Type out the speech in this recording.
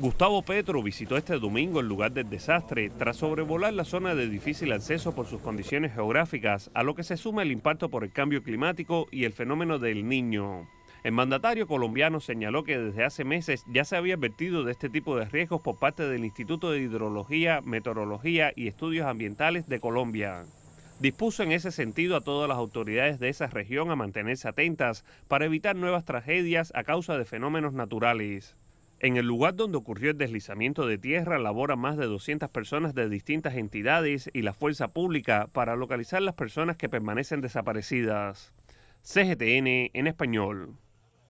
Gustavo Petro visitó este domingo el lugar del desastre tras sobrevolar la zona de difícil acceso por sus condiciones geográficas, a lo que se suma el impacto por el cambio climático y el fenómeno del niño. El mandatario colombiano señaló que desde hace meses ya se había advertido de este tipo de riesgos por parte del Instituto de Hidrología, Meteorología y Estudios Ambientales de Colombia. Dispuso en ese sentido a todas las autoridades de esa región a mantenerse atentas para evitar nuevas tragedias a causa de fenómenos naturales. En el lugar donde ocurrió el deslizamiento de tierra laboran más de 200 personas de distintas entidades y la fuerza pública para localizar las personas que permanecen desaparecidas. CGTN en español.